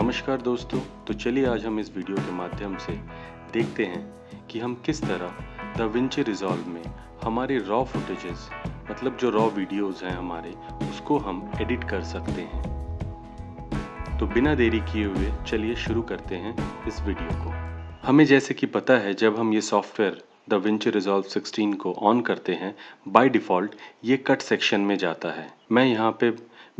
नमस्कार दोस्तों तो चलिए आज हम इस वीडियो के माध्यम से देखते हैं कि हम किस तरह द विंची रिजॉल्व में हमारे रॉ फुटेजेस मतलब जो रॉ वीडियोस हैं हमारे उसको हम एडिट कर सकते हैं तो बिना देरी किए हुए चलिए शुरू करते हैं इस वीडियो को हमें जैसे कि पता है जब हम ये सॉफ्टवेयर द विंची रिजॉल्व 16 को ऑन करते हैं बाय डिफ़ॉल्ट ये कट सेक्शन में जाता है मैं यहाँ पे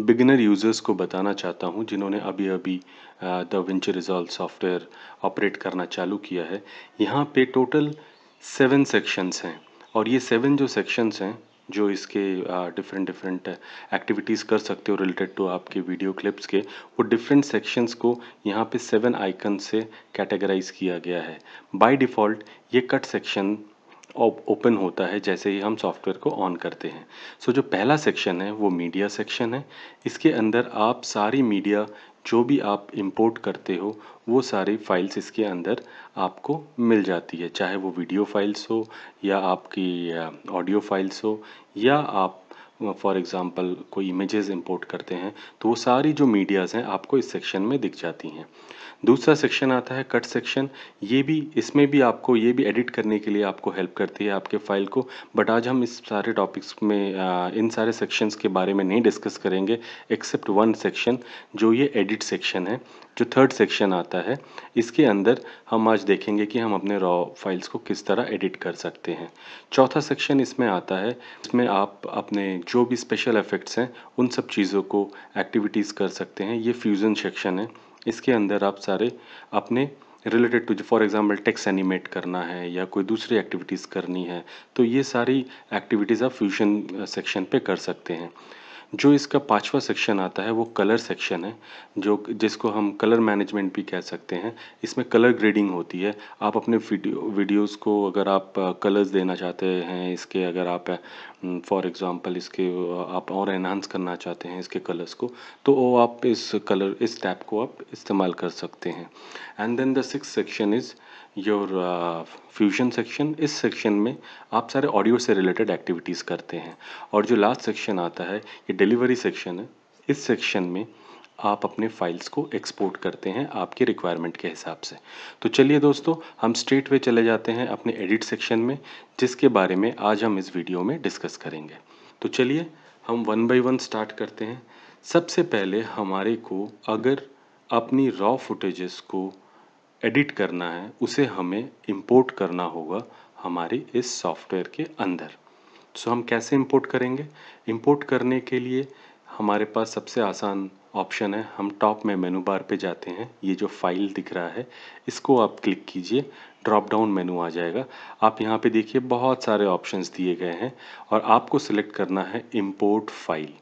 बिगिनर यूज़र्स को बताना चाहता हूँ जिन्होंने अभी अभी DaVinci Resolve software operate करना चालू किया है यहाँ पे टोटल सेवन सेक्शंस हैं और ये सेवन जो सेक्शंस हैं जो इसके डिफरेंट डिफरेंट एक्टिविटीज़ कर सकते हो रिलेटेड टू आपके वीडियो क्लिप्स के वो डिफरेंट सेक्शंस को यहाँ पे सेवन आइकन से कैटेगराइज किया गया है बाय डिफ़ॉल्ट ये कट सेक्शन ओपन होता है जैसे ही हम सॉफ्टवेयर को ऑन करते हैं सो so, जो पहला सेक्शन है वो मीडिया सेक्शन है इसके अंदर आप सारी मीडिया जो भी आप इंपोर्ट करते हो वो सारी फाइल्स इसके अंदर आपको मिल जाती है चाहे वो वीडियो फाइल्स हो या आपकी ऑडियो फाइल्स हो या आप फॉर एग्ज़ाम्पल कोई इमेजेस इंपोर्ट करते हैं तो वो सारी जो मीडियाज़ हैं आपको इस सेक्शन में दिख जाती हैं दूसरा सेक्शन आता है कट सेक्शन ये भी इसमें भी आपको ये भी एडिट करने के लिए आपको हेल्प करती है आपके फाइल को बट आज हम इस सारे टॉपिक्स में इन सारे सेक्शंस के बारे में नहीं डिस्कस करेंगे एक्सेप्ट वन सेक्शन जो ये एडिट सेक्शन है जो थर्ड सेक्शन आता है इसके अंदर हम आज देखेंगे कि हम अपने रॉ फाइल्स को किस तरह एडिट कर सकते हैं चौथा सेक्शन इसमें आता है इसमें आप अपने जो भी स्पेशल इफ़ेक्ट्स हैं उन सब चीज़ों को एक्टिविटीज़ कर सकते हैं ये फ्यूज़न सेक्शन है इसके अंदर आप सारे अपने related to for example text animate करना है या कोई दूसरी एक्टिविटीज़ करनी है तो ये सारी एक्टिविटीज़ आप फ्यूजन सेक्शन पे कर सकते हैं जो इसका पांचवा सेक्शन आता है वो कलर सेक्शन है जो जिसको हम कलर मैनेजमेंट भी कह सकते हैं इसमें कलर ग्रेडिंग होती है आप अपने वीडियो वीडियोस को अगर आप कलर्स देना चाहते हैं इसके अगर आप फॉर एग्जांपल इसके आप और एनहांस करना चाहते हैं इसके कलर्स को तो वो आप इस कलर इस टैप को आप इस्तेमाल कर सकते हैं and then the six section is your fusion section इस सेक्शन में आप सारे ऑडियो से रिलेटेड एक्टिविटीज़ करते हैं और जो लास्ट सेक्शन आता है ये डिलीवरी सेक्शन है इस सेक्शन में आप अपने फाइल्स को एक्सपोर्ट करते हैं आपके रिक्वायरमेंट के हिसाब से तो चलिए दोस्तों हम स्ट्रेट वे चले जाते हैं अपने एडिट सेक्शन में जिसके बारे में आज हम इस वीडियो में डिस्कस करेंगे तो चलिए हम वन बाई वन स्टार्ट करते हैं सबसे पहले हमारे को अगर अपनी रॉ फुटेजेस को एडिट करना है उसे हमें इंपोर्ट करना होगा हमारी इस सॉफ्टवेयर के अंदर सो हम कैसे इंपोर्ट करेंगे इंपोर्ट करने के लिए हमारे पास सबसे आसान ऑप्शन है हम टॉप में मेनू बार पे जाते हैं ये जो फाइल दिख रहा है इसको आप क्लिक कीजिए ड्रॉप डाउन मेनू आ जाएगा आप यहाँ पे देखिए बहुत सारे ऑप्शंस दिए गए हैं और आपको सिलेक्ट करना है इंपोर्ट फाइल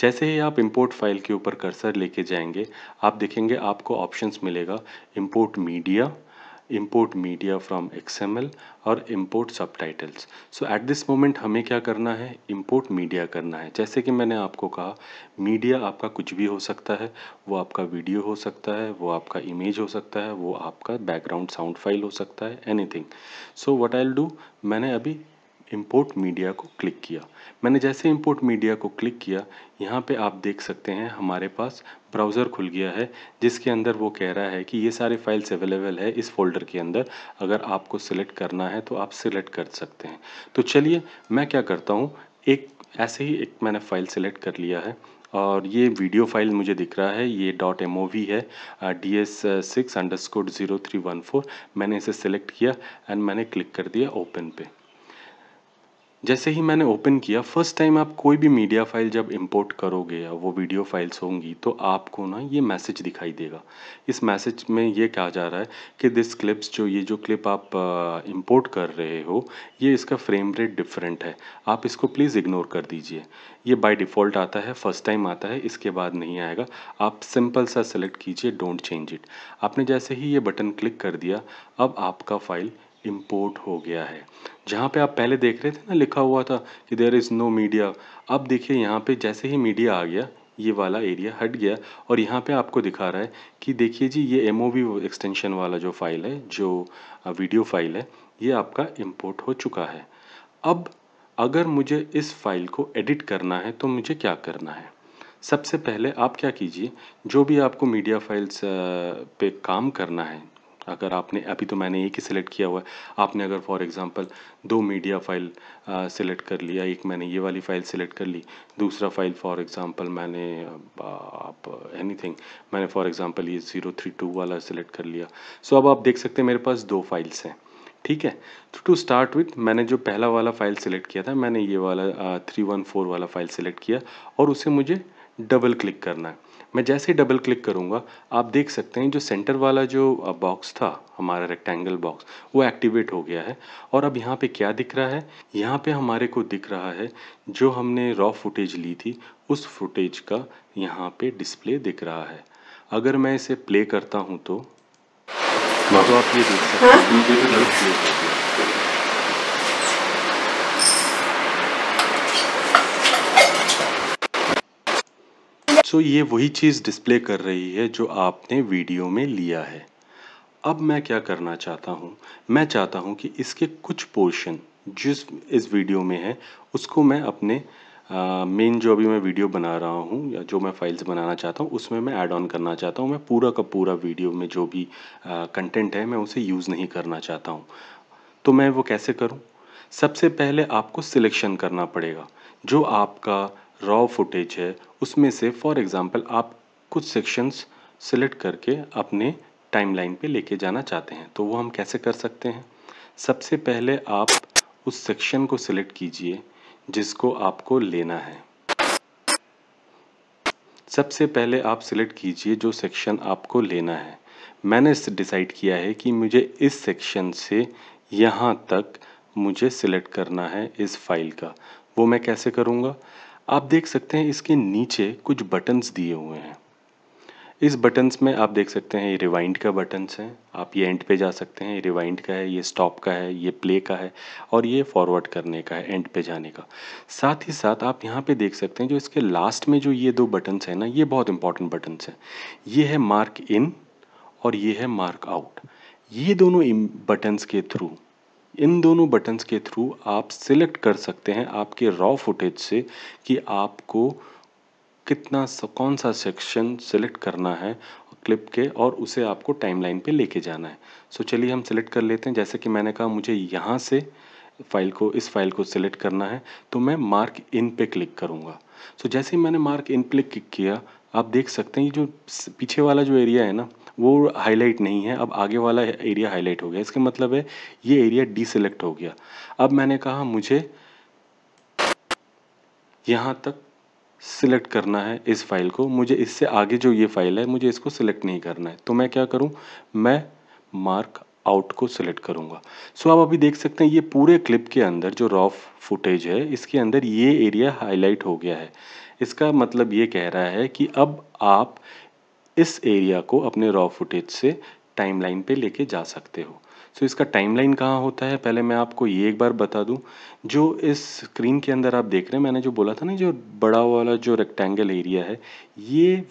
जैसे ही आप इंपोर्ट फाइल के ऊपर कर्सर लेके जाएंगे आप देखेंगे आपको ऑप्शंस मिलेगा import media import media from XML और सब titles so at this moment हमें क्या करना है इंपोर्ट मीडिया करना है जैसे कि मैंने आपको कहा मीडिया आपका कुछ भी हो सकता है वो आपका वीडियो हो सकता है वो आपका इमेज हो सकता है वो आपका बैकग्राउंड साउंड फाइल हो सकता है anything so what I do मैंने अभी इम्पोर्ट मीडिया को क्लिक किया मैंने जैसे इम्पोर्ट मीडिया को क्लिक किया यहाँ पे आप देख सकते हैं हमारे पास ब्राउज़र खुल गया है जिसके अंदर वो कह रहा है कि ये सारे फाइल्स अवेलेबल है इस फोल्डर के अंदर अगर आपको सिलेक्ट करना है तो आप सिलेक्ट कर सकते हैं तो चलिए मैं क्या करता हूँ एक ऐसे ही एक मैंने फ़ाइल सेलेक्ट कर लिया है और ये वीडियो फाइल मुझे दिख रहा है ये डॉट एम है D S six underscore zero three one four मैंने इसे सेलेक्ट किया एंड मैंने क्लिक कर दिया ओपन पे जैसे ही मैंने ओपन किया फर्स्ट टाइम आप कोई भी मीडिया फाइल जब इंपोर्ट करोगे या वो वीडियो फाइल्स होंगी तो आपको ना ये मैसेज दिखाई देगा इस मैसेज में ये कहा जा रहा है कि दिस क्लिप्स जो ये जो क्लिप आप इंपोर्ट कर रहे हो ये इसका फ्रेम रेट डिफरेंट है आप इसको प्लीज़ इग्नोर कर दीजिए ये बाय डिफ़ॉल्ट आता है फर्स्ट टाइम आता है इसके बाद नहीं आएगा आप सिंपल सा सेलेक्ट कीजिए डोंट चेंज इट आपने जैसे ही ये बटन क्लिक कर दिया अब आपका फ़ाइल इम्पोर्ट हो गया है जहाँ पे आप पहले देख रहे थे ना लिखा हुआ था कि देर इज़ नो मीडिया अब देखिए यहाँ पे जैसे ही मीडिया आ गया ये वाला एरिया हट गया और यहाँ पे आपको दिखा रहा है कि देखिए जी ये एम एक्सटेंशन वाला जो फाइल है जो वीडियो फाइल है ये आपका इम्पोर्ट हो चुका है अब अगर मुझे इस फाइल को एडिट करना है तो मुझे क्या करना है सबसे पहले आप क्या कीजिए जो भी आपको मीडिया फाइल्स पे काम करना है अगर आपने अभी तो मैंने एक ही सिलेक्ट किया हुआ है आपने अगर फॉर एग्ज़ाम्पल दो मीडिया फाइल सिलेक्ट कर लिया एक मैंने ये वाली फ़ाइल सिलेक्ट कर ली दूसरा फाइल फॉर एग्ज़ाम्पल मैंने आप एनीथिंग मैंने फॉर एग्ज़ाम्पल ये ज़ीरो थ्री टू वाला सिलेक्ट कर लिया सो so, अब आप देख सकते हैं मेरे पास दो फाइल्स हैं ठीक है तो टू स्टार्ट विथ मैंने जो पहला वाला फ़ाइल सिलेक्ट किया था मैंने ये वाला थ्री वन फोर वाला फ़ाइल सिलेक्ट किया और उसे मुझे डबल क्लिक करना है मैं जैसे ही डबल क्लिक करूँगा आप देख सकते हैं जो सेंटर वाला जो बॉक्स था हमारा रेक्टेंगल बॉक्स वो एक्टिवेट हो गया है और अब यहाँ पे क्या दिख रहा है यहाँ पे हमारे को दिख रहा है जो हमने रॉ फुटेज ली थी उस फुटेज का यहाँ पे डिस्प्ले दिख रहा है अगर मैं इसे प्ले करता हूँ तो, तो आप ये देख सकते हैं हाँ? सो ये वही चीज़ डिस्प्ले कर रही है जो आपने वीडियो में लिया है अब मैं क्या करना चाहता हूँ मैं चाहता हूँ कि इसके कुछ पोर्शन जिस इस वीडियो में है उसको मैं अपने मेन जो अभी मैं वीडियो बना रहा हूँ या जो मैं फाइल्स बनाना चाहता हूँ उसमें मैं ऐड ऑन करना चाहता हूँ मैं पूरा का पूरा वीडियो में जो भी कंटेंट है मैं उसे यूज़ नहीं करना चाहता हूँ तो मैं वो कैसे करूँ सबसे पहले आपको सिलेक्शन करना पड़ेगा जो आपका रॉ फुटेज है उसमें से फॉर एग्ज़ाम्पल आप कुछ सेक्शंस सेलेक्ट करके अपने टाइमलाइन पे लेके जाना चाहते हैं तो वो हम कैसे कर सकते हैं सबसे पहले आप उस सेक्शन को सिलेक्ट कीजिए जिसको आपको लेना है सबसे पहले आप सिलेक्ट कीजिए जो सेक्शन आपको लेना है मैंने डिसाइड किया है कि मुझे इस सेक्शन से यहाँ तक मुझे सिलेक्ट करना है इस फाइल का वो मैं कैसे करूँगा आप देख सकते हैं इसके नीचे कुछ बटन्स दिए हुए हैं इस बटन्स में आप देख सकते हैं ये रिवाइंड का बटन्स हैं आप ये एंड पे जा सकते हैं ये रिवाइंड का है ये स्टॉप का है ये प्ले का है और ये फॉरवर्ड करने का है एंड पे जाने का साथ ही साथ आप यहाँ पे देख सकते हैं जो इसके लास्ट में जो ये दो बटन्स हैं ना ये बहुत इंपॉर्टेंट बटन्स हैं ये है मार्क इन और ये है मार्क आउट ये दोनों बटन्स के थ्रू इन दोनों बटन्स के थ्रू आप सिलेक्ट कर सकते हैं आपके रॉ फुटेज से कि आपको कितना कौन सा सेक्शन सिलेक्ट करना है क्लिप के और उसे आपको टाइमलाइन पे लेके जाना है सो so, चलिए हम सिलेक्ट कर लेते हैं जैसे कि मैंने कहा मुझे यहाँ से फाइल को इस फाइल को सिलेक्ट करना है तो मैं मार्क इन पे क्लिक करूँगा सो so, जैसे ही मैंने मार्क इन पे क्लिक किया आप देख सकते हैं ये जो पीछे वाला जो एरिया है ना वो हाईलाइट नहीं है अब आगे वाला एरिया हाईलाइट हो गया इसका मतलब है ये एरिया डीसेलेक्ट हो गया अब मैंने कहा मुझे यहाँ तक सिलेक्ट करना है इस फाइल को मुझे इससे आगे जो ये फाइल है मुझे इसको सिलेक्ट नहीं करना है तो मैं क्या करूँ मैं मार्क आउट को सिलेक्ट करूँगा सो so, आप अभी देख सकते हैं ये पूरे क्लिप के अंदर जो रॉ फुटेज है इसके अंदर ये एरिया हाईलाइट हो गया है इसका मतलब ये कह रहा है कि अब आप इस एरिया को अपने रॉ फुटेज से टाइमलाइन पे लेके जा सकते हो सो so, इसका टाइमलाइन कहाँ होता है पहले मैं आपको ये एक बार बता दूं जो इस स्क्रीन के अंदर आप देख रहे हैं मैंने जो बोला था ना जो बड़ा वाला जो रेक्टेंगल एरिया है ये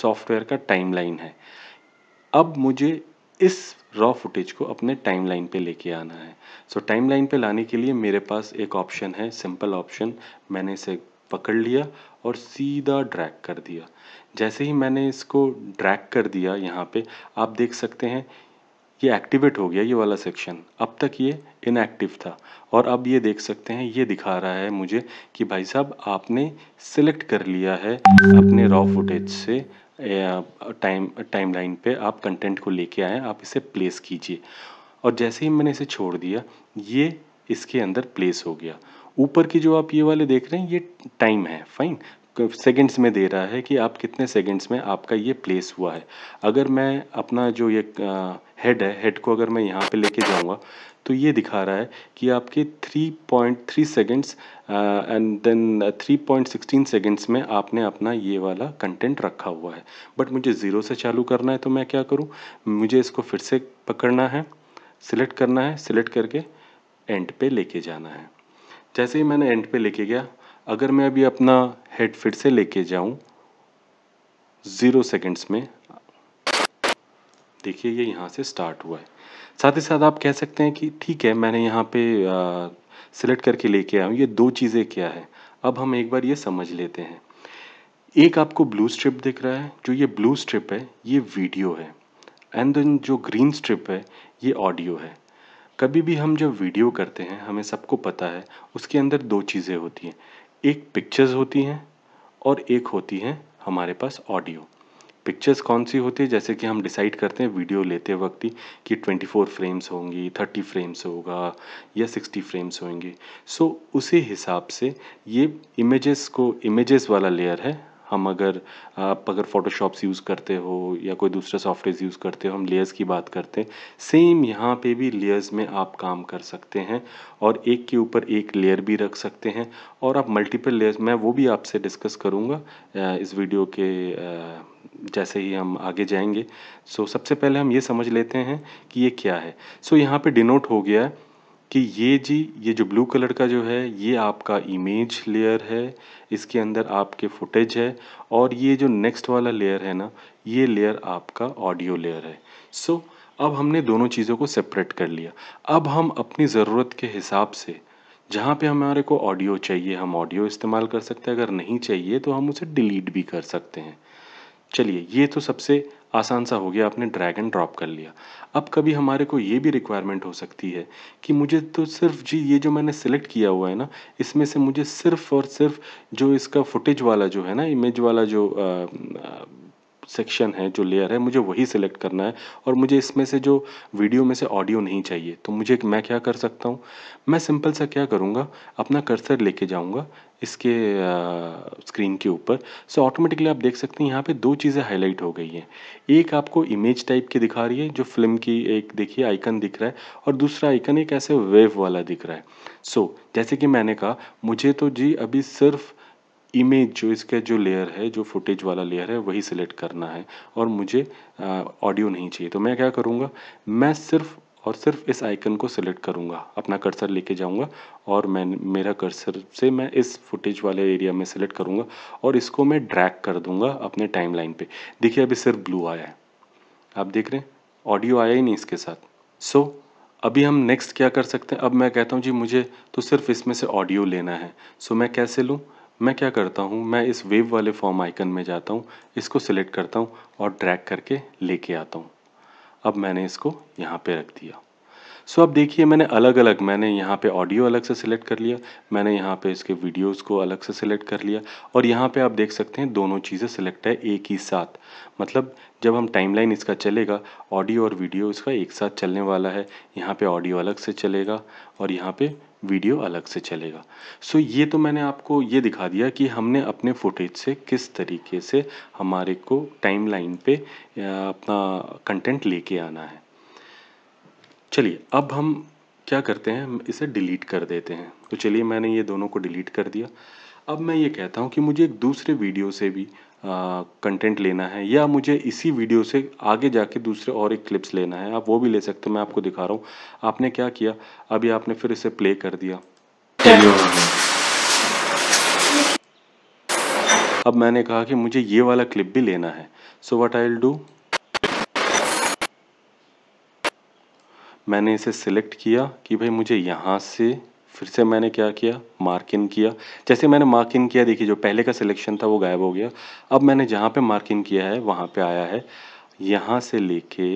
सॉफ्टवेयर का टाइमलाइन है अब मुझे इस रॉ फुटेज को अपने टाइमलाइन पे लेके आना है सो so, टाइमलाइन पे लाने के लिए मेरे पास एक ऑप्शन है सिंपल ऑप्शन मैंने इसे पकड़ लिया और सीधा ड्रैग कर दिया जैसे ही मैंने इसको ड्रैग कर दिया यहाँ पे आप देख सकते हैं ये एक्टिवेट हो गया ये वाला सेक्शन अब तक ये इनएक्टिव था और अब ये देख सकते हैं ये दिखा रहा है मुझे कि भाई साहब आपने सिलेक्ट कर लिया है अपने रॉ फुटेज से टाइम टाइमलाइन पे आप कंटेंट को लेके आए आप इसे प्लेस कीजिए और जैसे ही मैंने इसे छोड़ दिया ये इसके अंदर प्लेस हो गया ऊपर की जो आप ये वाले देख रहे हैं ये टाइम है फाइन सेकेंड्स में दे रहा है कि आप कितने सेकेंड्स में आपका ये प्लेस हुआ है अगर मैं अपना जो ये हेड है हेड को अगर मैं यहाँ पे लेके जाऊँगा तो ये दिखा रहा है कि आपके 3.3 सेकेंड्स एंड देन 3.16 सेकेंड्स में आपने अपना ये वाला कंटेंट रखा हुआ है बट मुझे ज़ीरो से चालू करना है तो मैं क्या करूँ मुझे इसको फिर से पकड़ना है सिलेक्ट करना है सिलेक्ट करके एंड पे लेके जाना है जैसे ही मैंने एंड पे लेके गया अगर मैं अभी अपना हेड फिर से लेके जाऊं ज़ीरो सेकंड्स में देखिए ये यहाँ से स्टार्ट हुआ है साथ ही साथ आप कह सकते हैं कि ठीक है मैंने यहाँ पे सिलेक्ट करके लेके आया हूँ ये दो चीज़ें क्या है अब हम एक बार ये समझ लेते हैं एक आपको ब्लू स्ट्रिप दिख रहा है जो ये ब्लू स्ट्रिप है ये वीडियो है एंड देन जो ग्रीन स्ट्रिप है ये ऑडियो है कभी भी हम जब वीडियो करते हैं हमें सबको पता है उसके अंदर दो चीज़ें होती हैं एक पिक्चर्स होती हैं और एक होती हैं हमारे पास ऑडियो पिक्चर्स कौन सी होती है जैसे कि हम डिसाइड करते हैं वीडियो लेते वक्त ही कि 24 फ्रेम्स होंगी 30 फ्रेम्स होगा या 60 फ्रेम्स होंगे सो so, उसी हिसाब से ये इमेजेस को इमेजेस वाला लेयर है हम अगर आप अगर फ़ोटोशॉप्स यूज़ करते हो या कोई दूसरा सॉफ्टवेयर यूज़ करते हो हम लेयर्स की बात करते हैं सेम यहाँ पे भी लेयर्स में आप काम कर सकते हैं और एक के ऊपर एक लेयर भी रख सकते हैं और आप मल्टीपल लेयर्स मैं वो भी आपसे डिस्कस करूँगा इस वीडियो के जैसे ही हम आगे जाएंगे सो सबसे पहले हम ये समझ लेते हैं कि ये क्या है सो यहाँ पर डिनोट हो गया है कि ये जी ये जो ब्लू कलर का जो है ये आपका इमेज लेयर है इसके अंदर आपके फुटेज है और ये जो नेक्स्ट वाला लेयर है ना ये लेयर आपका ऑडियो लेयर है सो so, अब हमने दोनों चीज़ों को सेपरेट कर लिया अब हम अपनी ज़रूरत के हिसाब से जहाँ पे हमारे को ऑडियो चाहिए हम ऑडियो इस्तेमाल कर सकते हैं अगर नहीं चाहिए तो हम उसे डिलीट भी कर सकते हैं चलिए ये तो सबसे आसान सा हो गया आपने ड्रैग एंड ड्रॉप कर लिया अब कभी हमारे को ये भी रिक्वायरमेंट हो सकती है कि मुझे तो सिर्फ जी ये जो मैंने सेलेक्ट किया हुआ है ना इसमें से मुझे सिर्फ और सिर्फ जो इसका फुटेज वाला जो है ना इमेज वाला जो सेक्शन है जो लेयर है मुझे वही सिलेक्ट करना है और मुझे इसमें से जो वीडियो में से ऑडियो नहीं चाहिए तो मुझे मैं क्या कर सकता हूँ मैं सिंपल सा क्या करूँगा अपना कर्सर लेके जाऊँगा इसके स्क्रीन के ऊपर सो ऑटोमेटिकली आप देख सकते हैं यहाँ पे दो चीज़ें हाईलाइट हो गई हैं एक आपको इमेज टाइप की दिखा रही है जो फिल्म की एक देखिए आइकन दिख रहा है और दूसरा आइकन एक ऐसे वेव वाला दिख रहा है सो so, जैसे कि मैंने कहा मुझे तो जी अभी सिर्फ़ इमेज जो इसका जो लेयर है जो फुटेज वाला लेयर है वही सिलेक्ट करना है और मुझे ऑडियो नहीं चाहिए तो मैं क्या करूँगा मैं सिर्फ और सिर्फ इस आइकन को सिलेक्ट करूँगा अपना कर्सर लेके जाऊँगा और मैं मेरा कर्सर से मैं इस फुटेज वाले एरिया में सिलेक्ट करूँगा और इसको मैं ड्रैग कर दूँगा अपने टाइम लाइन पर देखिए अभी सिर्फ ब्लू आया है आप देख रहे हैं ऑडियो आया ही नहीं इसके साथ सो so, अभी हम नेक्स्ट क्या कर सकते हैं अब मैं कहता हूँ जी मुझे तो सिर्फ इसमें से ऑडियो लेना है सो so, मैं कैसे लूँ मैं क्या करता हूँ मैं इस वेव वाले फॉर्म आइकन में जाता हूँ इसको सिलेक्ट करता हूँ और ड्रैग करके लेके आता हूँ अब मैंने इसको यहाँ पे रख दिया सो अब देखिए मैंने अलग अलग मैंने यहाँ पे ऑडियो अलग से सिलेक्ट कर लिया मैंने यहाँ पे इसके वीडियोस को अलग से सिलेक्ट कर लिया और यहाँ पे आप देख सकते हैं दोनों चीज़ें सिलेक्ट है एक ही साथ मतलब जब हम टाइमलाइन इसका चलेगा ऑडियो और वीडियो इसका एक साथ चलने वाला है यहाँ पे ऑडियो अलग से चलेगा और यहाँ पे वीडियो अलग से चलेगा सो so, ये तो मैंने आपको ये दिखा दिया कि हमने अपने फुटेज से किस तरीके से हमारे को टाइम लाइन पे अपना कंटेंट लेके आना है चलिए अब हम क्या करते हैं इसे डिलीट कर देते हैं तो चलिए मैंने ये दोनों को डिलीट कर दिया अब मैं ये कहता हूँ कि मुझे एक दूसरे वीडियो से भी कंटेंट लेना है या मुझे इसी वीडियो से आगे जाके दूसरे और एक क्लिप्स लेना है आप वो भी ले सकते हो मैं आपको दिखा रहा हूँ आपने क्या किया अभी आपने फिर इसे प्ले कर दिया अब मैंने कहा कि मुझे ये वाला क्लिप भी लेना है सो वट आई डू मैंने इसे सिलेक्ट किया कि भाई मुझे यहाँ से फिर से मैंने क्या किया मार्किंग किया जैसे मैंने मार्किंग किया देखिए जो पहले का सिलेक्शन था वो गायब हो गया अब मैंने जहाँ पे मार्किंग किया है वहाँ पे आया है यहाँ से लेके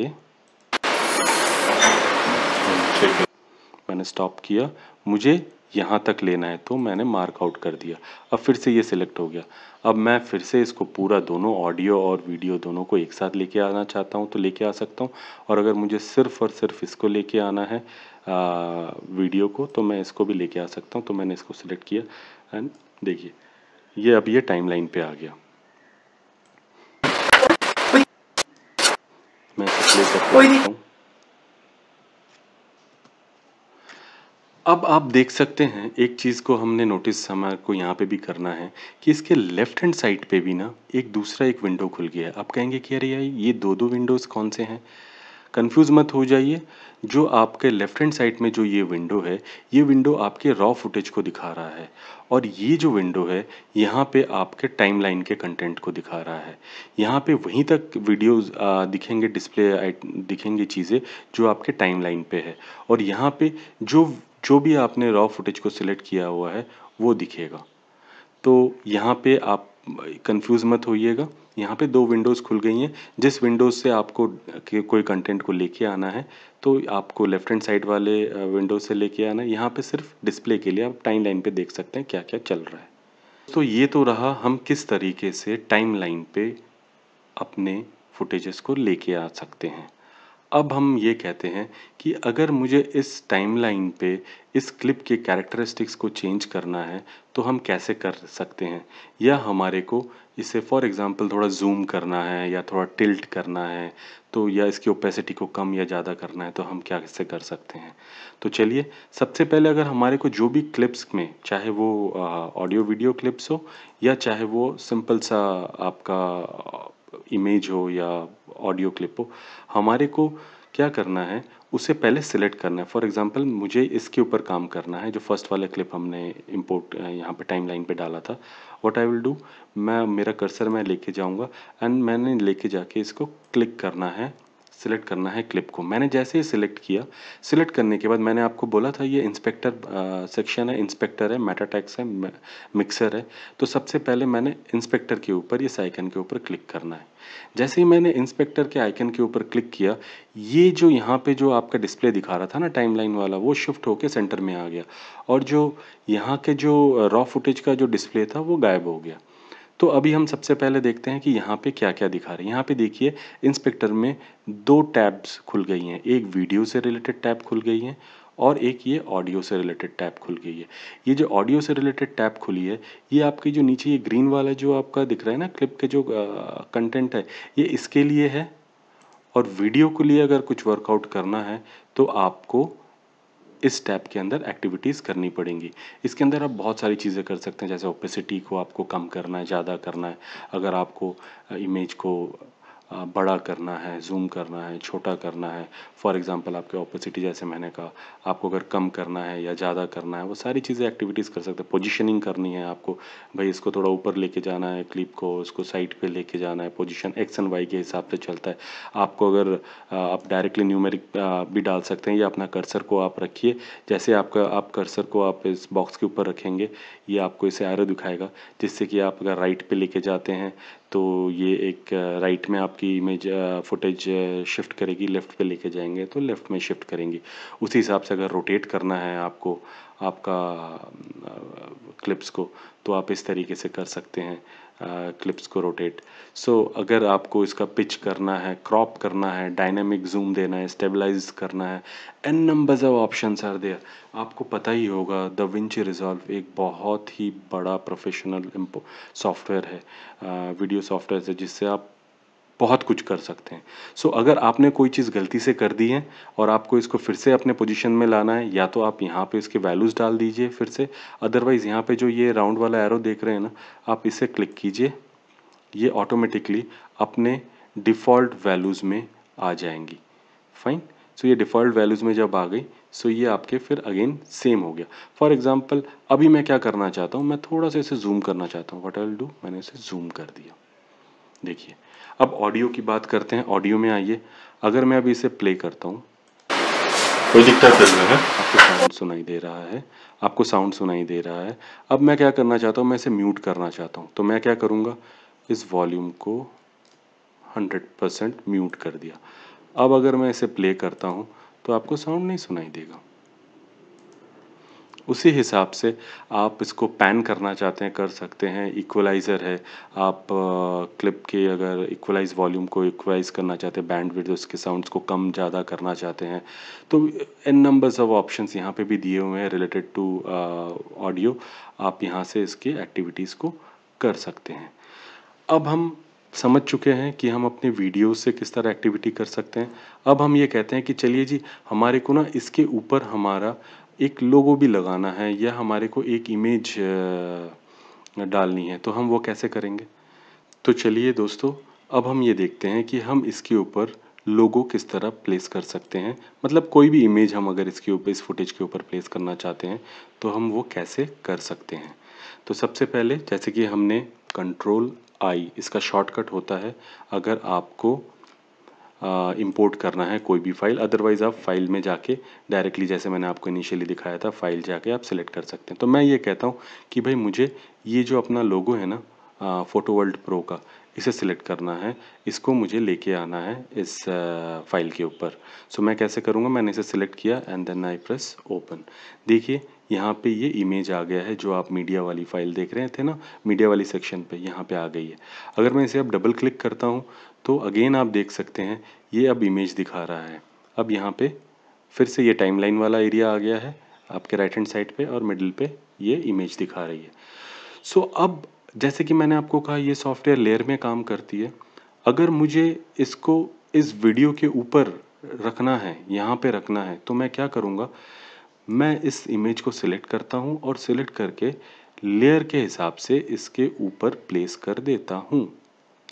मैंने स्टॉप किया मुझे यहाँ तक लेना है तो मैंने मार्क आउट कर दिया अब फिर से ये सिलेक्ट हो गया अब मैं फिर से इसको पूरा दोनों ऑडियो और वीडियो दोनों को एक साथ लेके आना चाहता हूँ तो लेके आ सकता हूँ और अगर मुझे सिर्फ और सिर्फ इसको लेके आना है आ, वीडियो को तो मैं इसको भी लेके आ सकता हूँ तो मैंने इसको सिलेक्ट किया एंड देखिए ये अब ये टाइम लाइन पर आ गया मैं प्ले कर सकता हूँ अब आप देख सकते हैं एक चीज़ को हमने नोटिस हमारे को यहाँ पे भी करना है कि इसके लेफ्ट हैंड साइड पे भी ना एक दूसरा एक विंडो खुल गया है आप कहेंगे कि अरे यही ये दो दो विंडोज़ कौन से हैं कंफ्यूज मत हो जाइए जो आपके लेफ्ट हैंड साइड में जो ये विंडो है ये विंडो आपके रॉ फुटेज को दिखा रहा है और ये जो विंडो है यहाँ पे आपके टाइमलाइन के कंटेंट को दिखा रहा है यहाँ पे वहीं तक वीडियोस दिखेंगे डिस्प्ले दिखेंगे चीज़ें जो आपके टाइमलाइन पे है और यहाँ पे जो जो भी आपने रॉ फुटेज को सिलेक्ट किया हुआ है वो दिखेगा तो यहाँ पे आप कंफ्यूज मत होइएगा यहाँ पे दो विंडोज़ खुल गई हैं जिस विंडोज़ से आपको कोई कंटेंट को लेके आना है तो आपको लेफ्ट हैंड साइड वाले विंडो से लेके आना है यहाँ पे सिर्फ डिस्प्ले के लिए आप टाइम लाइन पर देख सकते हैं क्या क्या चल रहा है तो ये तो रहा हम किस तरीके से टाइम लाइन पे अपने फुटेजेस को लेके आ सकते हैं अब हम ये कहते हैं कि अगर मुझे इस टाइमलाइन पे इस क्लिप के कैरेक्टरिस्टिक्स को चेंज करना है तो हम कैसे कर सकते हैं या हमारे को इसे फॉर एग्जांपल थोड़ा जूम करना है या थोड़ा टिल्ट करना है तो या इसकी ओपेसिटी को कम या ज़्यादा करना है तो हम क्या कैसे कर सकते हैं तो चलिए सबसे पहले अगर हमारे को जो भी क्लिप्स में चाहे वो ऑडियो वीडियो क्लिप्स हो या चाहे वो सिंपल सा आपका इमेज हो या ऑडियो क्लिप हो हमारे को क्या करना है उसे पहले सिलेक्ट करना है फॉर एग्जांपल मुझे इसके ऊपर काम करना है जो फर्स्ट वाला क्लिप हमने इंपोर्ट यहाँ पे टाइम लाइन पर डाला था व्हाट आई विल डू मैं मेरा कर्सर मैं लेके जाऊँगा एंड मैंने लेके जाके इसको क्लिक करना है सिलेक्ट करना है क्लिप को मैंने जैसे ही सिलेक्ट किया सिलेक्ट करने के बाद मैंने आपको बोला था ये इंस्पेक्टर सेक्शन है इंस्पेक्टर है मेटाटैक्स है मिक्सर है तो सबसे पहले मैंने इंस्पेक्टर के ऊपर इस आइकन के ऊपर क्लिक करना है जैसे ही मैंने इंस्पेक्टर के आइकन के ऊपर क्लिक किया ये जो यहाँ पे जो आपका डिस्प्ले दिखा रहा था ना टाइमलाइन वाला वो शिफ्ट होके सेंटर में आ गया और जो यहाँ के जो रॉ फुटेज का जो डिस्प्ले था वो गायब हो गया तो अभी हम सबसे पहले देखते हैं कि यहाँ पे क्या क्या दिखा रहे हैं यहाँ पे देखिए इंस्पेक्टर में दो टैब्स खुल गई हैं एक वीडियो से रिलेटेड टैब खुल गई है और एक ये ऑडियो से रिलेटेड टैब खुल गई है ये जो ऑडियो से रिलेटेड टैब खुली है ये आपकी जो नीचे ये ग्रीन वाला जो आपका दिख रहा है ना क्लिप के जो कंटेंट है ये इसके लिए है और वीडियो के लिए अगर कुछ वर्कआउट करना है तो आपको इस टैब के अंदर एक्टिविटीज़ करनी पड़ेंगी इसके अंदर आप बहुत सारी चीज़ें कर सकते हैं जैसे ओपेसिटी को आपको कम करना है ज़्यादा करना है अगर आपको इमेज uh, को बड़ा करना है जूम करना है छोटा करना है फॉर एग्जांपल आपके ऑपोसिटी जैसे मैंने कहा आपको अगर कम करना है या ज़्यादा करना है वो सारी चीज़ें एक्टिविटीज़ कर सकते हैं पोजिशनिंग करनी है आपको भाई इसको थोड़ा ऊपर लेके जाना है क्लिप को उसको साइड पे लेके जाना है पोजिशन एक्स एंड वाई के हिसाब से चलता है आपको अगर आप डायरेक्टली न्यूमेरिक भी डाल सकते हैं या अपना कर्सर को आप रखिए जैसे आपका आप कर्सर को आप इस बॉक्स के ऊपर रखेंगे ये आपको इसे आरो दिखाएगा जिससे कि आप अगर राइट पर लेके जाते हैं तो ये एक राइट में आपकी इमेज फुटेज शिफ्ट करेगी लेफ़्ट पे लेके जाएंगे तो लेफ़्ट में शिफ्ट करेंगी उसी हिसाब से अगर रोटेट करना है आपको आपका क्लिप्स को तो आप इस तरीके से कर सकते हैं क्लिप्स uh, को रोटेट सो so, अगर आपको इसका पिच करना है क्रॉप करना है डायनेमिक जूम देना है स्टेबलाइज करना है an numbers of option are there आपको पता ही होगा द विंच रिजॉल्व एक बहुत ही बड़ा प्रोफेशनल सॉफ्टवेयर है वीडियो uh, सॉफ्टवेयर है जिससे आप बहुत कुछ कर सकते हैं सो so, अगर आपने कोई चीज़ गलती से कर दी है और आपको इसको फिर से अपने पोजीशन में लाना है या तो आप यहाँ पे इसके वैल्यूज़ डाल दीजिए फिर से अदरवाइज़ यहाँ पे जो ये राउंड वाला एरो देख रहे हैं ना आप इसे क्लिक कीजिए ये ऑटोमेटिकली अपने डिफ़ॉल्ट वैल्यूज़ में आ जाएंगी फाइन सो so, ये डिफ़ॉल्ट वैल्यूज़ में जब आ गई सो so ये आपके फिर अगेन सेम हो गया फॉर एग्ज़ाम्पल अभी मैं क्या करना चाहता हूँ मैं थोड़ा सा इसे जूम करना चाहता हूँ वट आई डू मैंने इसे जूम कर दिया देखिए अब ऑडियो की बात करते हैं ऑडियो में आइए अगर मैं अभी इसे प्ले करता हूँ कोई दिक्कत है आपको साउंड सुनाई दे रहा है आपको साउंड सुनाई दे रहा है अब मैं क्या करना चाहता हूँ मैं इसे म्यूट करना चाहता हूँ तो मैं क्या करूँगा इस वॉल्यूम को 100 परसेंट म्यूट कर दिया अब अगर मैं इसे प्ले करता हूँ तो आपको साउंड नहीं सुनाई देगा उसी हिसाब से आप इसको पैन करना चाहते हैं कर सकते हैं इक्वलाइज़र है आप क्लिप के अगर इक्वलाइज वॉल्यूम को इक्वलाइज करना चाहते हैं बैंड विड्थ उसके साउंड्स को कम ज़्यादा करना चाहते हैं तो एन नंबर्स ऑफ ऑप्शंस यहाँ पे भी दिए हुए हैं रिलेटेड टू ऑडियो आप यहाँ से इसके एक्टिविटीज़ को कर सकते हैं अब हम समझ चुके हैं कि हम अपने वीडियो से किस तरह एक्टिविटी कर सकते हैं अब हम ये कहते हैं कि चलिए जी हमारे को ना इसके ऊपर हमारा एक लोगो भी लगाना है या हमारे को एक इमेज डालनी है तो हम वो कैसे करेंगे तो चलिए दोस्तों अब हम ये देखते हैं कि हम इसके ऊपर लोगो किस तरह प्लेस कर सकते हैं मतलब कोई भी इमेज हम अगर इसके ऊपर इस फुटेज के ऊपर प्लेस करना चाहते हैं तो हम वो कैसे कर सकते हैं तो सबसे पहले जैसे कि हमने कंट्रोल आई इसका शॉर्टकट होता है अगर आपको इंपोर्ट करना है कोई भी फाइल अदरवाइज़ आप फाइल में जाके डायरेक्टली जैसे मैंने आपको इनिशियली दिखाया था फाइल जाके आप सेलेक्ट कर सकते हैं तो मैं ये कहता हूँ कि भाई मुझे ये जो अपना लोगो है ना फ़ोटो वर्ल्ड प्रो का इसे सिलेक्ट करना है इसको मुझे लेके आना है इस फाइल के ऊपर सो so, मैं कैसे करूँगा मैंने इसे सिलेक्ट किया and then I press open देखिए यहाँ पे ये इमेज आ गया है जो आप मीडिया वाली फाइल देख रहे थे ना मीडिया वाली सेक्शन पे यहाँ पे आ गई है अगर मैं इसे अब डबल क्लिक करता हूँ तो अगेन आप देख सकते हैं ये अब इमेज दिखा रहा है अब यहाँ पर फिर से ये टाइम वाला एरिया आ गया है आपके राइट हैंड साइड पर और मिडिल पर ये इमेज दिखा रही है सो so, अब जैसे कि मैंने आपको कहा ये सॉफ्टवेयर लेयर में काम करती है अगर मुझे इसको इस वीडियो के ऊपर रखना है यहाँ पे रखना है तो मैं क्या करूँगा मैं इस इमेज को सिलेक्ट करता हूँ और सिलेक्ट करके लेयर के हिसाब से इसके ऊपर प्लेस कर देता हूँ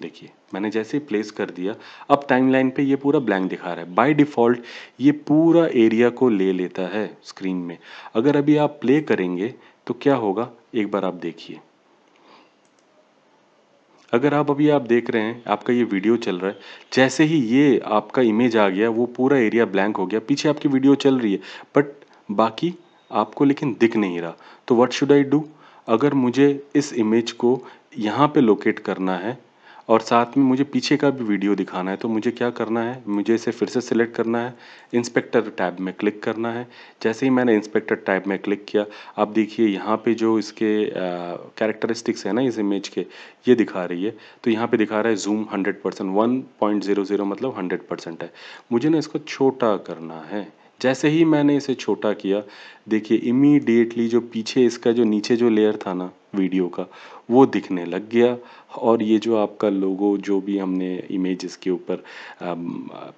देखिए मैंने जैसे ही प्लेस कर दिया अब टाइमलाइन पे ये पूरा ब्लैंक दिखा रहा है बाय डिफ़ॉल्ट ये पूरा एरिया को ले लेता है स्क्रीन में अगर अभी आप प्ले करेंगे तो क्या होगा एक बार आप देखिए अगर आप अभी आप देख रहे हैं आपका ये वीडियो चल रहा है जैसे ही ये आपका इमेज आ गया वो पूरा एरिया ब्लैंक हो गया पीछे आपकी वीडियो चल रही है बट बाकी आपको लेकिन दिख नहीं रहा तो व्हाट शुड आई डू अगर मुझे इस इमेज को यहाँ पे लोकेट करना है और साथ में मुझे पीछे का भी वीडियो दिखाना है तो मुझे क्या करना है मुझे इसे फिर से सिलेक्ट करना है इंस्पेक्टर टैब में क्लिक करना है जैसे ही मैंने इंस्पेक्टर टैब में क्लिक किया आप देखिए यहाँ पे जो इसके कैरेक्टरिस्टिक्स है ना इस इमेज के ये दिखा रही है तो यहाँ पे दिखा रहा है zoom hundred percent one point zero zero मतलब हंड्रेड परसेंट है मुझे ना इसको छोटा करना है जैसे ही मैंने इसे छोटा किया देखिए इमीडिएटली जो पीछे इसका जो नीचे जो लेयर था ना वीडियो का वो दिखने लग गया और ये जो आपका लोगो जो भी हमने इमेज इसके ऊपर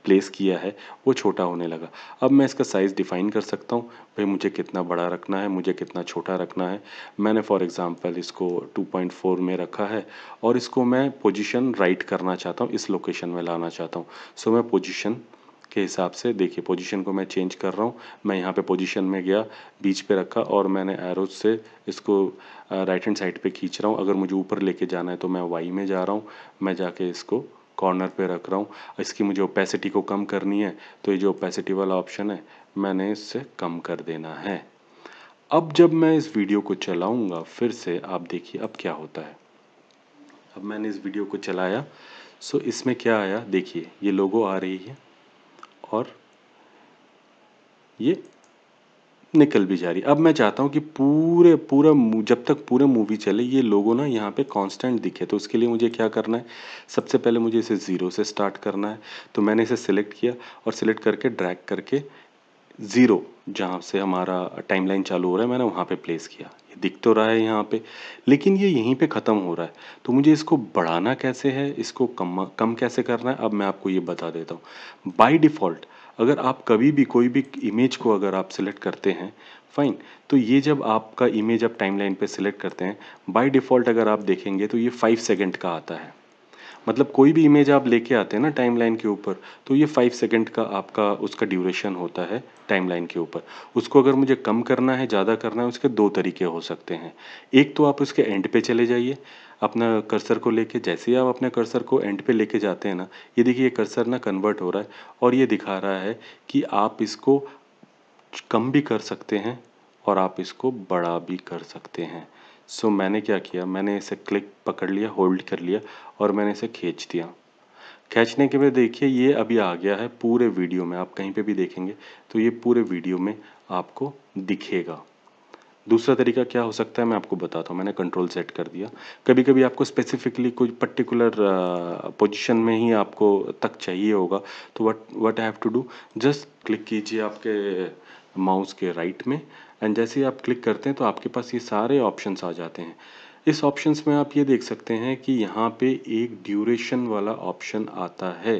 प्लेस किया है वो छोटा होने लगा अब मैं इसका साइज़ डिफ़ाइन कर सकता हूँ भाई मुझे कितना बड़ा रखना है मुझे कितना छोटा रखना है मैंने फॉर एग्ज़ाम्पल इसको 2.4 में रखा है और इसको मैं पोजीशन राइट करना चाहता हूँ इस लोकेशन में लाना चाहता हूँ सो मैं पोजिशन के हिसाब से देखिए पोजीशन को मैं चेंज कर रहा हूँ मैं यहाँ पे पोजीशन में गया बीच पे रखा और मैंने एरोज से इसको राइट हैंड साइड पे खींच रहा हूँ अगर मुझे ऊपर लेके जाना है तो मैं वाई में जा रहा हूँ मैं जाके इसको कॉर्नर पे रख रहा हूँ इसकी मुझे ओपेसिटी को कम करनी है तो ये जो ओपेसिटी वाला ऑप्शन है मैंने इससे कम कर देना है अब जब मैं इस वीडियो को चलाऊँगा फिर से आप देखिए अब क्या होता है अब मैंने इस वीडियो को चलाया सो इसमें क्या आया देखिए ये लोगो आ रही है और ये निकल भी जा रही अब मैं चाहता हूँ कि पूरे पूरा जब तक पूरे मूवी चले ये लोगों ना यहाँ पे कांस्टेंट दिखे तो उसके लिए मुझे क्या करना है सबसे पहले मुझे इसे ज़ीरो से स्टार्ट करना है तो मैंने इसे सिलेक्ट किया और सिलेक्ट करके ड्रैग करके ज़ीरो जहाँ से हमारा टाइमलाइन चालू हो रहा है मैंने वहाँ पे प्लेस किया दिख तो रहा है यहाँ पे लेकिन ये यहीं पे ख़त्म हो रहा है तो मुझे इसको बढ़ाना कैसे है इसको कम कम कैसे करना है अब मैं आपको ये बता देता हूँ बाय डिफ़ॉल्ट अगर आप कभी भी कोई भी इमेज को अगर आप सिलेक्ट करते हैं फाइन तो ये जब आपका इमेज आप टाइमलाइन पे सिलेक्ट करते हैं बाय डिफ़ॉल्ट अगर आप देखेंगे तो ये फाइव सेकेंड का आता है मतलब कोई भी इमेज आप लेके आते हैं ना टाइमलाइन के ऊपर तो ये फाइव सेकेंड का आपका उसका ड्यूरेशन होता है टाइमलाइन के ऊपर उसको अगर मुझे कम करना है ज़्यादा करना है उसके दो तरीके हो सकते हैं एक तो आप उसके एंड पे चले जाइए अपना कर्सर को लेके जैसे ही आप अपने कर्सर को एंड पे लेके जाते हैं ना ये देखिए ये कर्सर ना कन्वर्ट हो रहा है और ये दिखा रहा है कि आप इसको कम भी कर सकते हैं और आप इसको बड़ा भी कर सकते हैं सो so, मैंने क्या किया मैंने इसे क्लिक पकड़ लिया होल्ड कर लिया और मैंने इसे खींच दिया खींचने के बाद देखिए ये अभी आ गया है पूरे वीडियो में आप कहीं पे भी देखेंगे तो ये पूरे वीडियो में आपको दिखेगा दूसरा तरीका क्या हो सकता है मैं आपको बताता हूँ मैंने कंट्रोल सेट कर दिया कभी कभी आपको स्पेसिफिकली कोई पर्टिकुलर पोजिशन में ही आपको तक चाहिए होगा तो what what I have to do just click कीजिए आपके माउस के राइट में एंड जैसे ही आप क्लिक करते हैं तो आपके पास ये सारे ऑप्शंस आ जाते हैं इस ऑप्शंस में आप ये देख सकते हैं कि यहाँ पे एक ड्यूरेशन वाला ऑप्शन आता है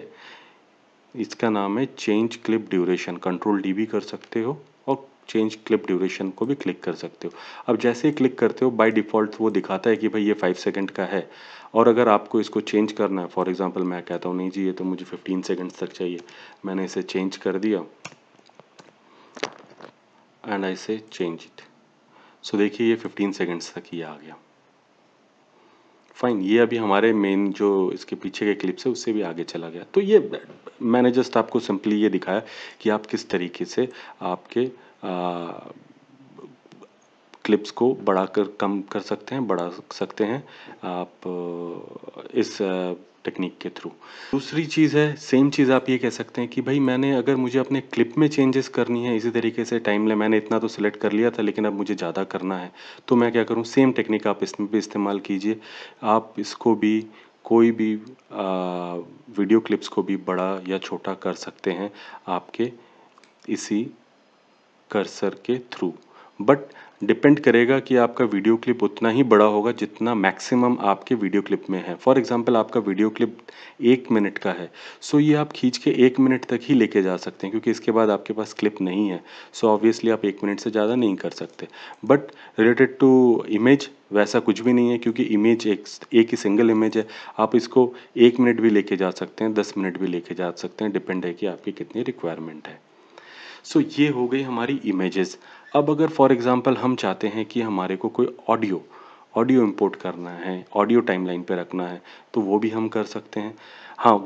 इसका नाम है change clip duration control D भी कर सकते हो और चेंज क्लिप ड्यूरेशन को भी क्लिक कर सकते हो अब जैसे ही क्लिक करते हो बाय डिफ़ॉल्ट वो दिखाता है कि भाई ये फाइव सेकंड का है और अगर आपको इसको चेंज करना है फॉर एग्जांपल मैं कहता हूँ नहीं जी ये तो मुझे फिफ्टीन सेकंड्स तक चाहिए मैंने इसे चेंज कर दिया एंड आई से चेंज इट सो देखिए ये 15 सेकेंड्स तक ये आ गया फाइन ये अभी हमारे मेन जो इसके पीछे के क्लिप्स है उससे भी आगे चला गया तो ये मैंने जस्ट आपको सिंपली ये दिखाया कि आप किस तरीके से आपके आ, क्लिप्स को बढ़ा कर कम कर सकते हैं बढ़ा सकते हैं आप इस टेक्निक के थ्रू दूसरी चीज़ है सेम चीज़ आप ये कह सकते हैं कि भाई मैंने अगर मुझे अपने क्लिप में चेंजेस करनी है इसी तरीके से टाइम ले मैंने इतना तो सिलेक्ट कर लिया था लेकिन अब मुझे ज़्यादा करना है तो मैं क्या करूँ सेम टेक्निक आप इसमें भी इस्तेमाल कीजिए आप इसको भी कोई भी आ, वीडियो क्लिप्स को भी बड़ा या छोटा कर सकते हैं आपके इसी कर्सर के थ्रू बट डिपेंड करेगा कि आपका वीडियो क्लिप उतना ही बड़ा होगा जितना मैक्सिमम आपके वीडियो क्लिप में है फॉर एग्जांपल आपका वीडियो क्लिप एक मिनट का है सो so ये आप खींच के एक मिनट तक ही लेके जा सकते हैं क्योंकि इसके बाद आपके पास क्लिप नहीं है सो so ऑब्वियसली आप एक मिनट से ज़्यादा नहीं कर सकते बट रिलेटेड टू इमेज वैसा कुछ भी नहीं है क्योंकि इमेज एक एक ही सिंगल इमेज है आप इसको एक मिनट भी लेके जा सकते हैं दस मिनट भी लेके जा सकते हैं डिपेंड है कि आपकी कितनी रिक्वायरमेंट है सो so, ये हो गई हमारी इमेजेस अब अगर फॉर एग्जांपल हम चाहते हैं कि हमारे को कोई ऑडियो ऑडियो इंपोर्ट करना है ऑडियो टाइमलाइन पे रखना है तो वो भी हम कर सकते हैं हाँ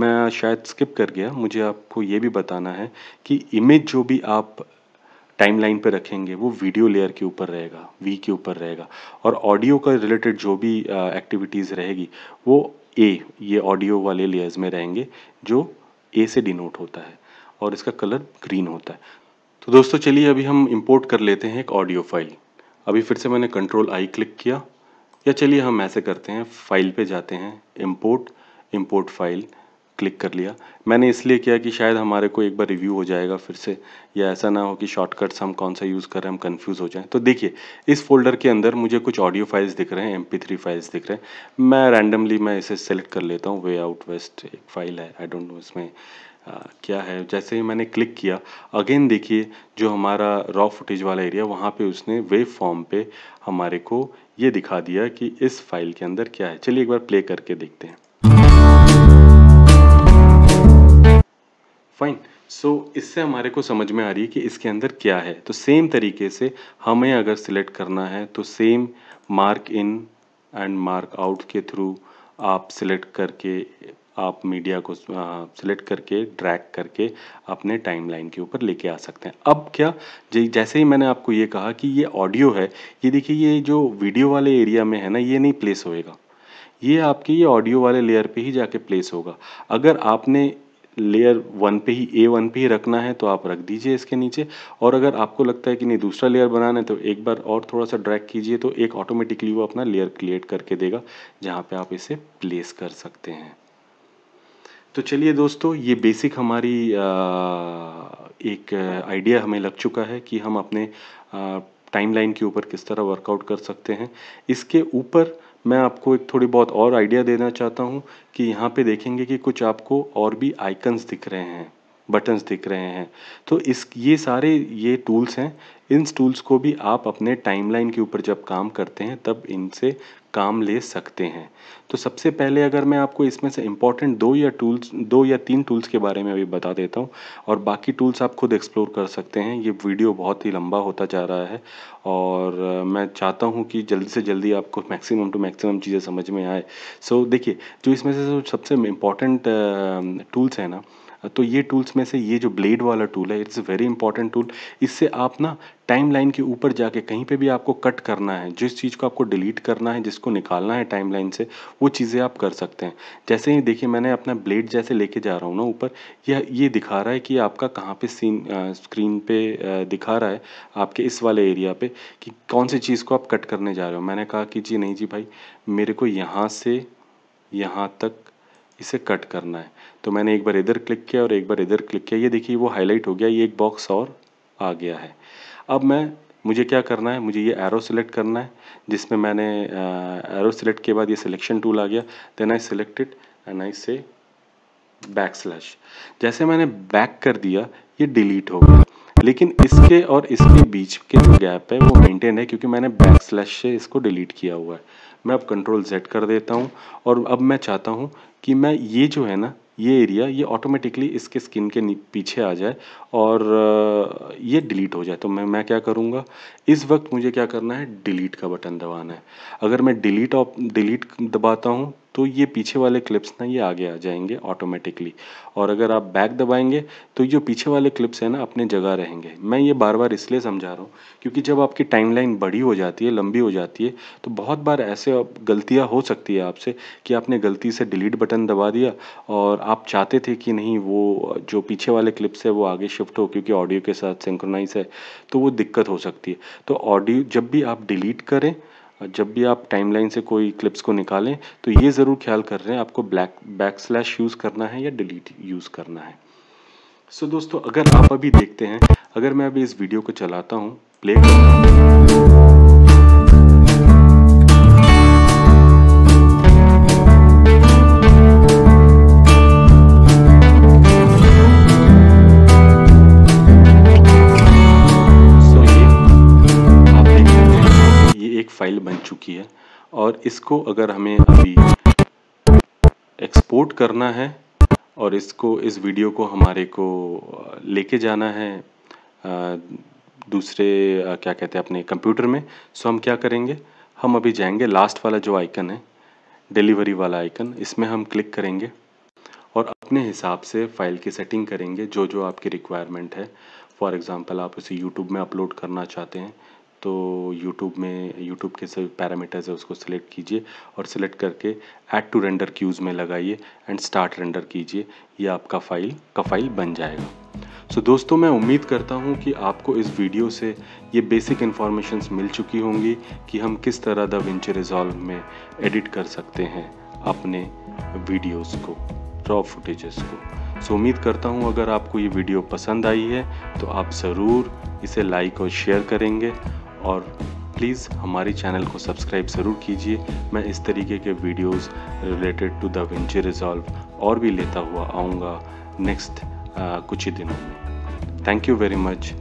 मैं शायद स्किप कर गया मुझे आपको ये भी बताना है कि इमेज जो भी आप टाइमलाइन पे रखेंगे वो वीडियो लेयर के ऊपर रहेगा वी के ऊपर रहेगा और ऑडियो का रिलेटेड जो भी एक्टिविटीज़ uh, रहेगी वो ए ये ऑडियो वाले लेयर्स में रहेंगे जो ए से डिनोट होता है और इसका कलर ग्रीन होता है तो दोस्तों चलिए अभी हम इंपोर्ट कर लेते हैं एक ऑडियो फाइल अभी फिर से मैंने कंट्रोल आई क्लिक किया या चलिए हम ऐसे करते हैं फाइल पे जाते हैं इंपोर्ट इंपोर्ट फाइल क्लिक कर लिया मैंने इसलिए किया कि शायद हमारे को एक बार रिव्यू हो जाएगा फिर से या ऐसा ना हो कि शॉर्टकट्स हम कौन सा यूज़ कर रहे हैं हम कन्फ्यूज़ हो जाएं तो देखिए इस फोल्डर के अंदर मुझे कुछ ऑडियो फाइल्स दिख रहे हैं एम फाइल्स दिख रहे हैं मैं रैंडमली मैं इसे सेलेक्ट कर लेता हूँ वे आउट वेस्ट एक फ़ाइल है आई डोंट नो इसमें हाँ, क्या है जैसे ही मैंने क्लिक किया अगेन देखिए जो हमारा रॉ फुटेज वाला एरिया वहाँ पे उसने वेव फॉर्म पे हमारे को ये दिखा दिया कि इस फाइल के अंदर क्या है चलिए एक बार प्ले करके देखते हैं फाइन सो so, इससे हमारे को समझ में आ रही है कि इसके अंदर क्या है तो सेम तरीके से हमें अगर सिलेक्ट करना है तो same mark in and mark out के थ्रू आप सिलेक्ट करके आप मीडिया को सिलेक्ट करके ड्रैग करके अपने टाइमलाइन के ऊपर लेके आ सकते हैं अब क्या जैसे ही मैंने आपको ये कहा कि ये ऑडियो है ये देखिए ये जो वीडियो वाले एरिया में है ना ये नहीं प्लेस होएगा ये आपके ये ऑडियो वाले लेयर पे ही जाके प्लेस होगा अगर आपने लेयर वन पे ही ए वन पे ही रखना है तो आप रख दीजिए इसके नीचे और अगर आपको लगता है कि नहीं दूसरा लेयर बनाना है तो एक बार और थोड़ा सा ड्रैग कीजिए तो एक ऑटोमेटिकली वो अपना लेयर क्रिएट करके देगा जहाँ पे आप इसे प्लेस कर सकते हैं तो चलिए दोस्तों ये बेसिक हमारी एक आइडिया हमें लग चुका है कि हम अपने टाइमलाइन के ऊपर किस तरह वर्कआउट कर सकते हैं इसके ऊपर मैं आपको एक थोड़ी बहुत और आइडिया देना चाहता हूँ कि यहाँ पे देखेंगे कि कुछ आपको और भी आइकन्स दिख रहे हैं बटन्स दिख रहे हैं तो इस ये सारे ये टूल्स हैं इन टूल्स को भी आप अपने टाइमलाइन के ऊपर जब काम करते हैं तब इनसे काम ले सकते हैं तो सबसे पहले अगर मैं आपको इसमें से इम्पॉर्टेंट दो या टूल्स दो या तीन टूल्स के बारे में अभी बता देता हूँ और बाकी टूल्स आप खुद एक्सप्लोर कर सकते हैं ये वीडियो बहुत ही लंबा होता जा रहा है और मैं चाहता हूँ कि जल्दी से जल्दी आपको मैक्सिमम टू मैक्सिमम चीज़ें समझ में आए सो so, देखिए जो इसमें से सबसे इम्पॉर्टेंट टूल्स हैं ना तो ये टूल्स में से ये जो ब्लेड वाला टूल है it's a very important tool इससे आप ना टाइम लाइन के ऊपर जाके कहीं पे भी आपको कट करना है जिस चीज़ को आपको डिलीट करना है जिसको निकालना है टाइम लाइन से वो चीज़ें आप कर सकते हैं जैसे ही देखिए मैंने अपना ब्लेड जैसे लेके जा रहा हूँ ना ऊपर यह ये दिखा रहा है कि आपका कहाँ पे सीन स्क्रीन पे दिखा रहा है आपके इस वाले एरिया पे कि कौन सी चीज़ को आप कट करने जा रहे हो मैंने कहा कि जी नहीं जी भाई मेरे को यहाँ से यहाँ तक इसे कट करना है तो मैंने एक बार इधर क्लिक किया और एक बार इधर क्लिक किया ये देखिए वो हाईलाइट हो गया ये एक बॉक्स और आ गया है अब मैं मुझे क्या करना है मुझे ये एरो सिलेक्ट करना है जिसमें मैंने एरो सिलेक्ट के बाद ये सिलेक्शन टूल आ गया then I select and I say back slash जैसे मैंने बैक कर दिया ये डिलीट हो गया लेकिन इसके और इसके बीच के जो गैप है वो मेंटेन है क्योंकि मैंने बैक स्लैश से इसको डिलीट किया हुआ है मैं अब कंट्रोल जेड कर देता हूँ और अब मैं चाहता हूँ कि मैं ये जो है ना ये एरिया ये ऑटोमेटिकली इसके स्किन के पीछे आ जाए और ये डिलीट हो जाए तो मैं मैं क्या करूँगा इस वक्त मुझे क्या करना है डिलीट का बटन दबाना है अगर मैं डिलीट ऑप डिलीट दबाता हूँ तो ये पीछे वाले क्लिप्स ना ये आगे आ जाएंगे ऑटोमेटिकली और अगर आप बैक दबाएंगे तो जो पीछे वाले क्लिप्स हैं ना अपने जगह रहेंगे मैं ये बार बार इसलिए समझा रहा हूँ क्योंकि जब आपकी टाइमलाइन बड़ी हो जाती है लंबी हो जाती है तो बहुत बार ऐसे गलतियाँ हो सकती है आपसे कि आपने गलती से डिलीट बटन दबा दिया और आप चाहते थे कि नहीं वो जो पीछे वाले क्लिप्स है वो आगे शिफ्ट हो क्योंकि ऑडियो के साथ सिंक्रोनाइज है तो वो दिक्कत हो सकती है तो ऑडियो जब भी आप डिलीट करें जब भी आप टाइमलाइन से कोई क्लिप्स को निकालें तो ये ज़रूर ख्याल कर रहे हैं आपको ब्लैक बैक स्लैश यूज़ करना है या डिलीट यूज़ करना है सो so, दोस्तों अगर आप अभी देखते हैं अगर मैं अभी इस वीडियो को चलाता हूँ प्ले करता हूं, चुकी है और इसको अगर हमें अभी एक्सपोर्ट करना है और इसको इस वीडियो को हमारे को लेके जाना है दूसरे क्या कहते हैं अपने कंप्यूटर में सो तो हम क्या करेंगे हम अभी जाएंगे लास्ट वाला जो आइकन है डिलीवरी वाला आइकन इसमें हम क्लिक करेंगे और अपने हिसाब से फ़ाइल की सेटिंग करेंगे जो जो आपकी रिक्वायरमेंट है फॉर एग्ज़ाम्पल आप उसे यूट्यूब में अपलोड करना चाहते हैं तो यूट्यूब में यूट्यूब के सभी पैरामीटर्स है उसको सिलेक्ट कीजिए और सिलेक्ट करके ऐड टू रेंडर क्यूज़ में लगाइए एंड स्टार्ट रेंडर कीजिए ये आपका फाइल का फाइल बन जाएगा सो so, दोस्तों मैं उम्मीद करता हूँ कि आपको इस वीडियो से ये बेसिक इन्फॉर्मेशन मिल चुकी होंगी कि हम किस तरह द विंचर रिजॉल्व में एडिट कर सकते हैं अपने वीडियोस को रॉ फुटेजेस को सो so, उम्मीद करता हूँ अगर आपको ये वीडियो पसंद आई है तो आप ज़रूर इसे लाइक और शेयर करेंगे और प्लीज़ हमारे चैनल को सब्सक्राइब ज़रूर कीजिए मैं इस तरीके के videos related to DaVinci Resolve और भी लेता हुआ आऊँगा नेक्स्ट uh, कुछ ही दिनों में थैंक यू वेरी मच